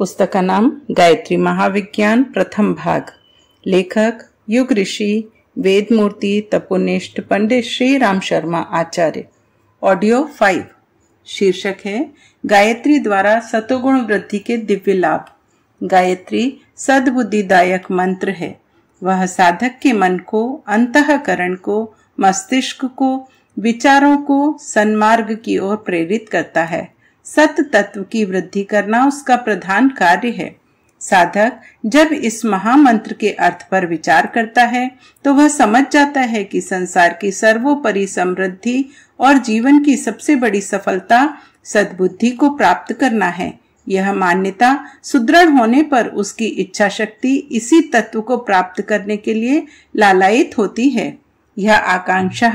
पुस्तक का नाम गायत्री महाविज्ञान प्रथम भाग लेखक युग ऋषि वेदमूर्ति तपुनिष्ठ पंडित श्री राम शर्मा आचार्य ऑडियो फाइव शीर्षक है गायत्री द्वारा सतोगुण वृद्धि के दिव्य लाभ गायत्री सद्बुद्धिदायक मंत्र है वह साधक के मन को अंतकरण को मस्तिष्क को विचारों को सन्मार्ग की ओर प्रेरित करता है सत तत्व की वृद्धि करना उसका प्रधान कार्य है साधक जब इस महामंत्र के अर्थ पर विचार करता है तो वह समझ जाता है कि संसार की सर्वोपरि समृद्धि और जीवन की सबसे बड़ी सफलता सद्बुद्धि को प्राप्त करना है यह मान्यता सुदृढ़ होने पर उसकी इच्छा शक्ति इसी तत्व को प्राप्त करने के लिए लालायित होती है यह आकांक्षा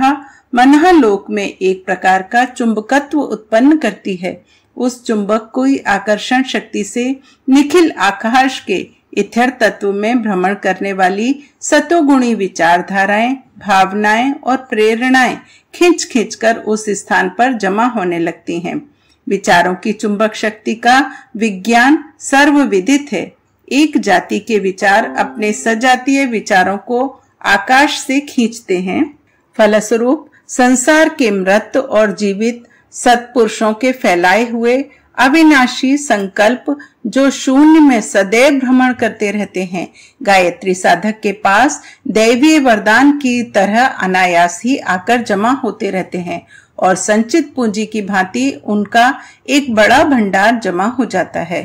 लोक में एक प्रकार का चुंबकत्व उत्पन्न करती है उस चुंबक को आकर्षण शक्ति से निखिल आकाश के इथर तत्व में भ्रमण करने वाली सतोगुणी विचारधाराएं भावनाएं और प्रेरणाएं खींच खींच कर उस स्थान पर जमा होने लगती हैं विचारों की चुंबक शक्ति का विज्ञान सर्वविदित है एक जाति के विचार अपने सजातीय विचारों को आकाश से खींचते हैं फलस्वरूप संसार के मृत और जीवित सत्पुरुषों के फैलाए हुए अविनाशी संकल्प जो शून्य में सदैव भ्रमण करते रहते हैं गायत्री साधक के पास दैवीय वरदान की तरह अनायास ही आकर जमा होते रहते हैं और संचित पूंजी की भांति उनका एक बड़ा भंडार जमा हो जाता है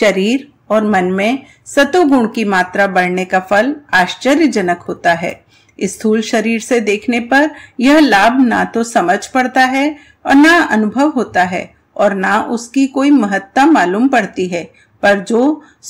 शरीर और मन में सतोगुण की मात्रा बढ़ने का फल आश्चर्यजनक होता है स्थूल शरीर से देखने पर यह लाभ ना तो समझ पड़ता है और ना अनुभव होता है और ना उसकी कोई महत्ता मालूम पड़ती है पर जो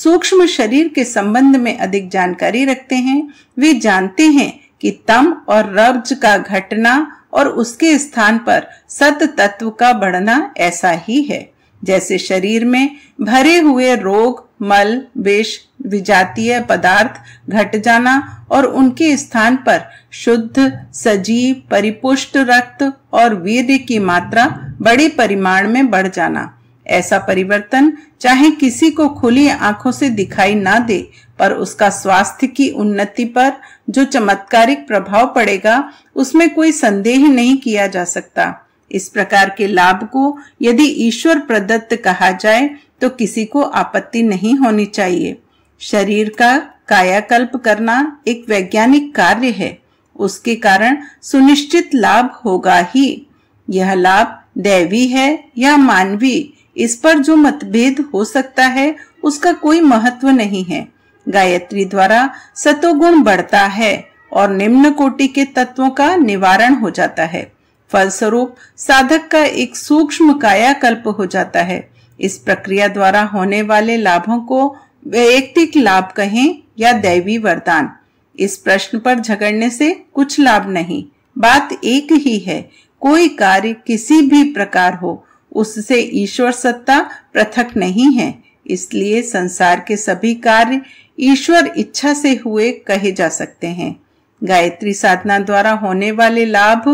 सूक्ष्म शरीर के संबंध में अधिक जानकारी रखते हैं वे जानते हैं कि तम और रब्ज का घटना और उसके स्थान पर सत तत्व का बढ़ना ऐसा ही है जैसे शरीर में भरे हुए रोग मल विष विजातीय पदार्थ घट जाना और उनके स्थान पर शुद्ध सजीव परिपुष्ट रक्त और वीर्य की मात्रा बड़े परिमाण में बढ़ जाना ऐसा परिवर्तन चाहे किसी को खुली आंखों से दिखाई ना दे पर उसका स्वास्थ्य की उन्नति पर जो चमत्कारिक प्रभाव पड़ेगा उसमें कोई संदेह नहीं किया जा सकता इस प्रकार के लाभ को यदि ईश्वर प्रदत्त कहा जाए तो किसी को आपत्ति नहीं होनी चाहिए शरीर का कायाकल्प करना एक वैज्ञानिक कार्य है उसके कारण सुनिश्चित लाभ होगा ही यह लाभ दैवी है या मानवी इस पर जो मतभेद हो सकता है उसका कोई महत्व नहीं है गायत्री द्वारा सतोगुण बढ़ता है और निम्न कोटि के तत्वों का निवारण हो जाता है फलस्वरूप साधक का एक सूक्ष्म कायाकल्प हो जाता है इस प्रक्रिया द्वारा होने वाले लाभों को वैयक्तिक लाभ कहें या दैवी वरदान इस प्रश्न पर झगड़ने से कुछ लाभ नहीं बात एक ही है कोई कार्य किसी भी प्रकार हो उससे ईश्वर सत्ता पृथक नहीं है इसलिए संसार के सभी कार्य ईश्वर इच्छा से हुए कहे जा सकते हैं गायत्री साधना द्वारा होने वाले लाभ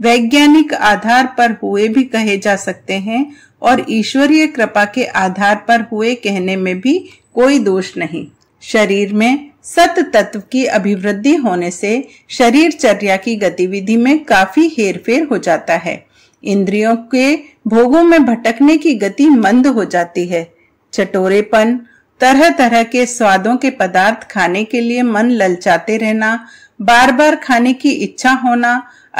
वैज्ञानिक आधार पर हुए भी कहे जा सकते हैं और ईश्वरीय कृपा के आधार पर हुए कहने में भी कोई दोष नहीं शरीर में सत तत्व की अभिवृद्धि होने से शरीर चर्या की गतिविधि में काफी हेरफेर हो जाता है इंद्रियों के भोगों में भटकने की गति मंद हो जाती है चटोरेपन तरह तरह के स्वादों के पदार्थ खाने के लिए मन ललचाते रहना बार बार खाने की इच्छा होना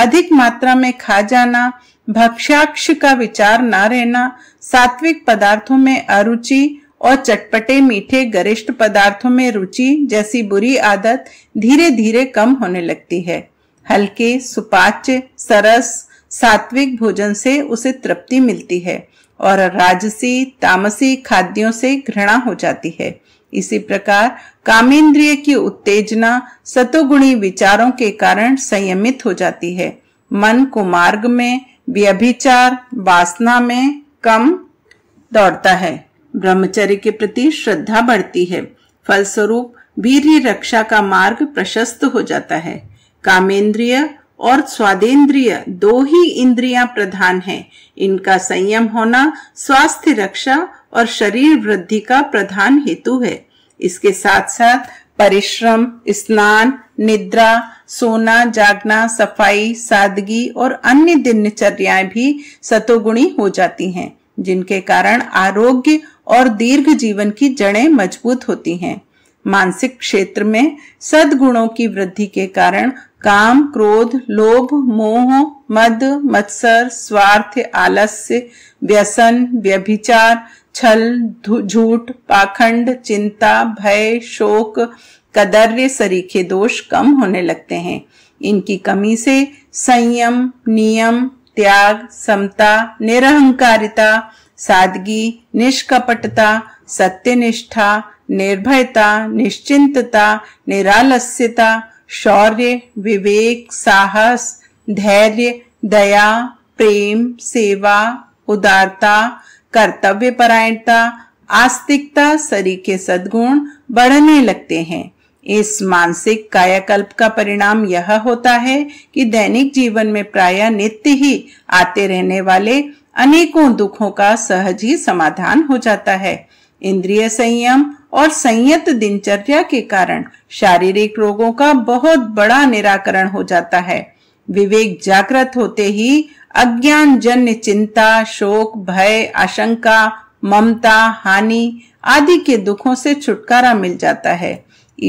अधिक मात्रा में खा जाना भक्षाक्ष का विचार न रहना सात्विक पदार्थों में अरुचि और चटपटे मीठे गरिष्ठ पदार्थों में रुचि जैसी बुरी आदत धीरे धीरे कम होने लगती है हल्के सुपाच्य सरस सात्विक भोजन से उसे तृप्ति मिलती है और राजसी तामसी खाद्यों से घृणा हो जाती है इसी प्रकार कामेंद्रिय की उत्तेजना सतोगुणी विचारों के कारण संयमित हो जाती है मन को मार्ग में व्यभिचार वासना में कम दौड़ता है ब्रह्मचर्य के प्रति श्रद्धा बढ़ती है फलस्वरूप वीर रक्षा का मार्ग प्रशस्त हो जाता है कामेंद्रिय और स्वादेंद्रिय दो ही इंद्रियां प्रधान हैं। इनका संयम होना स्वास्थ्य रक्षा और शरीर वृद्धि का प्रधान हेतु है इसके साथ साथ परिश्रम स्नान निद्रा सोना जागना सफाई सादगी और अन्य दिनचर्याएं भी सतोगुणी हो जाती हैं जिनके कारण आरोग्य और दीर्घ जीवन की जड़ें मजबूत होती हैं मानसिक क्षेत्र में सद्गुणों की वृद्धि के कारण काम क्रोध लोभ मोह मद मत्सर स्वार्थ आलस्य व्यसन व्यभिचार छल झूठ पाखंड चिंता भय शोक कदर्य सरीखे दोष कम होने लगते हैं इनकी कमी से संयम नियम त्याग समता निरहंकारिता सादगी निष्कपटता सत्यनिष्ठा निर्भयता निश्चिंतता निरालस्यता शौर्य विवेक साहस धैर्य दया प्रेम सेवा उदारता कर्तव्यपरायणता आस्तिकता शरीर के सद्गुण बढ़ने लगते हैं इस मानसिक कायाकल्प का परिणाम यह होता है कि दैनिक जीवन में प्राय नित्य ही आते रहने वाले अनेकों दुखों का सहज ही समाधान हो जाता है इंद्रिय संयम और संयत दिनचर्या के कारण शारीरिक रोगों का बहुत बड़ा निराकरण हो जाता है विवेक जागृत होते ही अज्ञान जन्य चिंता शोक भय आशंका ममता हानि आदि के दुखों से छुटकारा मिल जाता है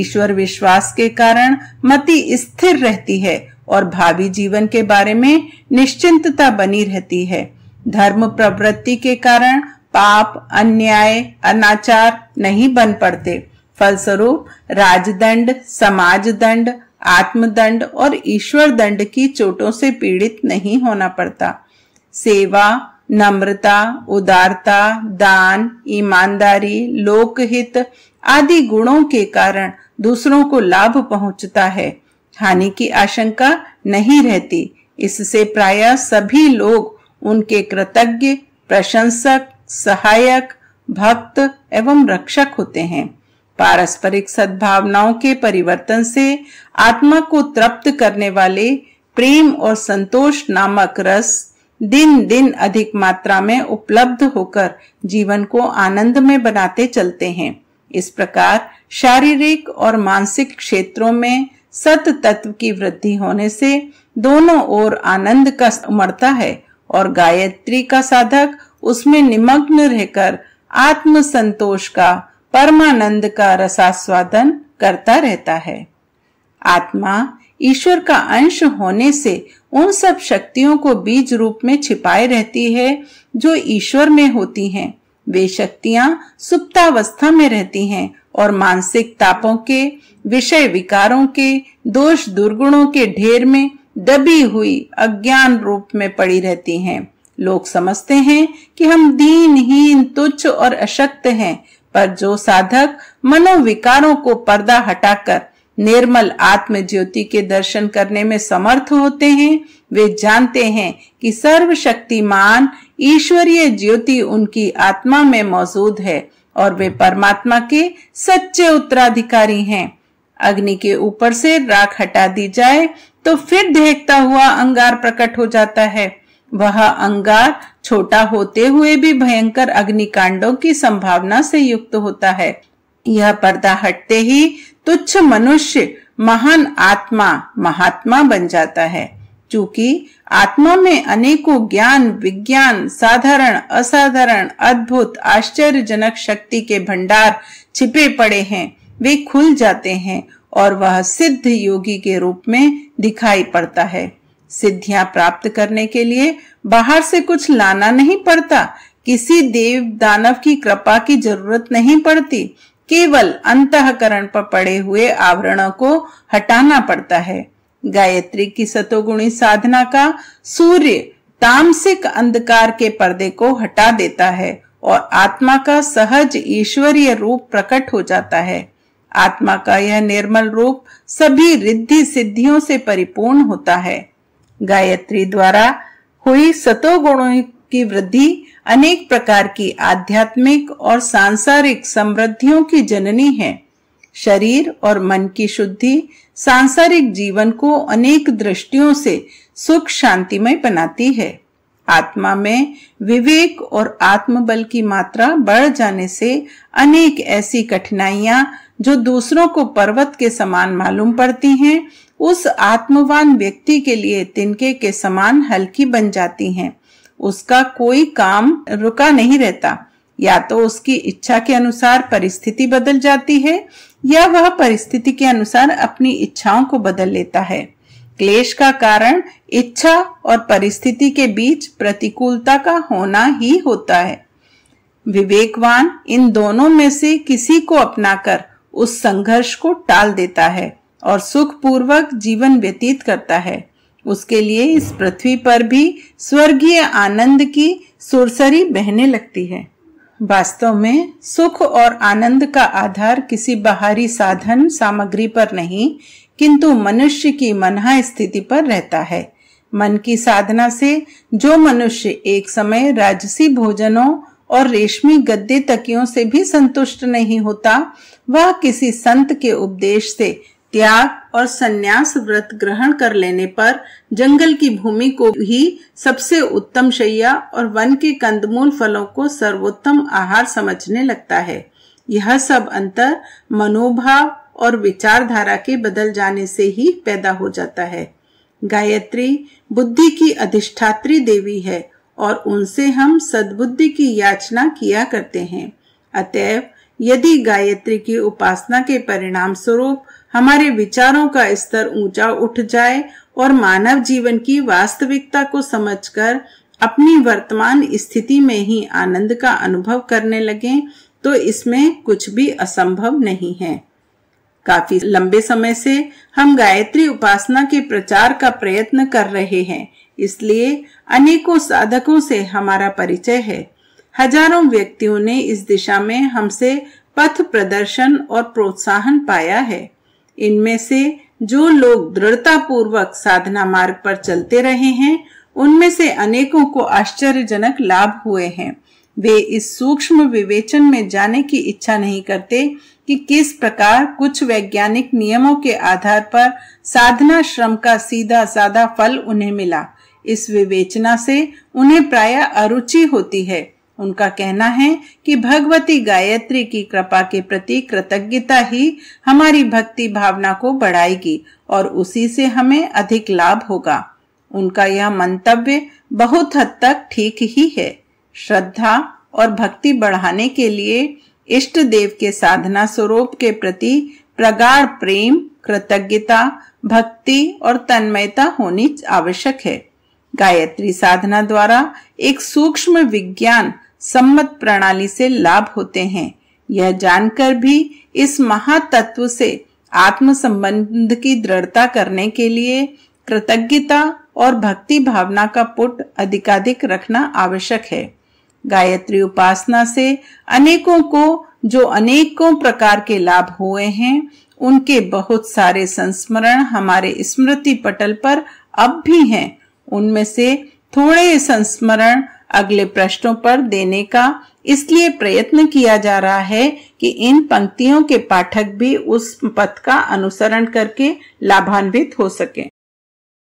ईश्वर विश्वास के कारण मति स्थिर रहती है और भावी जीवन के बारे में निश्चिंतता बनी रहती है धर्म प्रवृत्ति के कारण पाप अन्याय अनाचार नहीं बन पड़ते फलस्वरूप राजदंड समाज दंड आत्मदंड और ईश्वर दंड की चोटों से पीड़ित नहीं होना पड़ता सेवा नम्रता उदारता दान ईमानदारी लोकहित आदि गुणों के कारण दूसरों को लाभ पहुंचता है हानि की आशंका नहीं रहती इससे प्राय सभी लोग उनके कृतज्ञ प्रशंसक सहायक भक्त एवं रक्षक होते हैं पारस्परिक सद्भावनाओं के परिवर्तन से आत्मा को तृप्त करने वाले प्रेम और संतोष नामक रस दिन दिन अधिक मात्रा में उपलब्ध होकर जीवन को आनंद में बनाते चलते हैं इस प्रकार शारीरिक और मानसिक क्षेत्रों में सत तत्व की वृद्धि होने से दोनों ओर आनंद का उमड़ता है और गायत्री का साधक उसमें निमग्न रहकर आत्म संतोष का परमानंद का रसास्वादन करता रहता है आत्मा ईश्वर का अंश होने से उन सब शक्तियों को बीज रूप में छिपाए रहती है जो ईश्वर में होती हैं। वे शक्तियां सुप्तावस्था में रहती हैं और मानसिक तापों के विषय विकारों के दोष दुर्गुणों के ढेर में दबी हुई अज्ञान रूप में पड़ी रहती हैं। लोग समझते हैं कि हम दीनहीन तुच्छ और अशक्त हैं पर जो साधक मनोविकारों को पर्दा हटाकर निर्मल आत्म ज्योति के दर्शन करने में समर्थ होते हैं वे जानते हैं कि सर्वशक्तिमान ईश्वरीय ज्योति उनकी आत्मा में मौजूद है और वे परमात्मा के सच्चे उत्तराधिकारी हैं अग्नि के ऊपर से राख हटा दी जाए तो फिर देखता हुआ अंगार प्रकट हो जाता है वह अंगार छोटा होते हुए भी भयंकर अग्निकांडों की संभावना से युक्त होता है यह पर्दा हटते ही तुच्छ मनुष्य महान आत्मा महात्मा बन जाता है क्योंकि आत्मा में अनेकों ज्ञान विज्ञान साधारण असाधारण अद्भुत आश्चर्यजनक शक्ति के भंडार छिपे पड़े हैं वे खुल जाते हैं और वह सिद्ध योगी के रूप में दिखाई पड़ता है सिद्धियां प्राप्त करने के लिए बाहर से कुछ लाना नहीं पड़ता किसी देव दानव की कृपा की जरूरत नहीं पड़ती केवल अंतकरण पर पड़े हुए आवरणों को हटाना पड़ता है गायत्री की सतोगुणी साधना का सूर्य तामसिक अंधकार के पर्दे को हटा देता है और आत्मा का सहज ईश्वरीय रूप प्रकट हो जाता है आत्मा का यह निर्मल रूप सभी रिद्धि सिद्धियों से परिपूर्ण होता है गायत्री द्वारा हुई सतो गुणों की वृद्धि अनेक प्रकार की आध्यात्मिक और सांसारिक समृद्धियों की जननी है शरीर और मन की शुद्धि सांसारिक जीवन को अनेक दृष्टियों से सुख शांतिमय बनाती है आत्मा में विवेक और आत्मबल की मात्रा बढ़ जाने से अनेक ऐसी कठिनाइयां जो दूसरों को पर्वत के समान मालूम पड़ती हैं, उस आत्मवान व्यक्ति के लिए तिनके के समान हल्की बन जाती हैं उसका कोई काम रुका नहीं रहता या तो उसकी इच्छा के अनुसार परिस्थिति बदल जाती है या वह परिस्थिति के अनुसार अपनी इच्छाओं को बदल लेता है क्लेश का कारण इच्छा और परिस्थिति के बीच प्रतिकूलता का होना ही होता है विवेकवान इन दोनों में से किसी को अपनाकर उस संघर्ष को टाल देता है और सुखपूर्वक जीवन व्यतीत करता है उसके लिए इस पृथ्वी पर भी स्वर्गीय आनंद की सुरसरी बहने लगती है वास्तव में सुख और आनंद का आधार किसी बाहरी साधन सामग्री पर नहीं किंतु मनुष्य की मनहा स्थिति पर रहता है मन की साधना से जो मनुष्य एक समय राजसी भोजनों और रेशमी गद्दे तकियों से भी संतुष्ट नहीं होता वह किसी संत के उपदेश से त्याग और संन्यास व्रत ग्रहण कर लेने पर जंगल की भूमि को ही सबसे उत्तम शैया और वन के कंदमूल फलों को सर्वोत्तम आहार समझने लगता है यह सब अंतर मनोभाव और विचारधारा के बदल जाने से ही पैदा हो जाता है गायत्री बुद्धि की अधिष्ठात्री देवी है और उनसे हम सद्बुद्धि की याचना किया करते हैं अतएव यदि गायत्री की उपासना के परिणाम स्वरूप हमारे विचारों का स्तर ऊंचा उठ जाए और मानव जीवन की वास्तविकता को समझकर अपनी वर्तमान स्थिति में ही आनंद का अनुभव करने लगे तो इसमें कुछ भी असंभव नहीं है काफी लंबे समय से हम गायत्री उपासना के प्रचार का प्रयत्न कर रहे हैं इसलिए अनेकों साधकों से हमारा परिचय है हजारों व्यक्तियों ने इस दिशा में हमसे पथ प्रदर्शन और प्रोत्साहन पाया है इनमें से जो लोग दृढ़ता पूर्वक साधना मार्ग पर चलते रहे हैं उनमें से अनेकों को आश्चर्यजनक लाभ हुए हैं वे इस सूक्ष्म विवेचन में जाने की इच्छा नहीं करते कि किस प्रकार कुछ वैज्ञानिक नियमों के आधार पर साधना श्रम का सीधा साधा फल उन्हें मिला इस विवेचना से उन्हें प्राय अरुचि होती है उनका कहना है कि भगवती गायत्री की कृपा के प्रति कृतज्ञता ही हमारी भक्ति भावना को बढ़ाएगी और उसी से हमें अधिक लाभ होगा उनका यह मंतव्य बहुत हद तक ठीक ही है श्रद्धा और भक्ति बढ़ाने के लिए इष्ट देव के साधना स्वरूप के प्रति प्रगाढ़ प्रेम कृतज्ञता भक्ति और तन्मयता होनी आवश्यक है गायत्री साधना द्वारा एक सूक्ष्म विज्ञान सम्मत प्रणाली से लाभ होते हैं यह जानकर भी इस महातत्व से आत्म संबंध की दृढ़ता करने के लिए कृतज्ञता और भक्ति भावना का पुट अधिकाधिक रखना आवश्यक है गायत्री उपासना से अनेकों को जो अनेकों प्रकार के लाभ हुए हैं उनके बहुत सारे संस्मरण हमारे स्मृति पटल पर अब भी हैं उनमें से थोड़े संस्मरण अगले प्रश्नों पर देने का इसलिए प्रयत्न किया जा रहा है कि इन पंक्तियों के पाठक भी उस पथ का अनुसरण करके लाभान्वित हो सकें।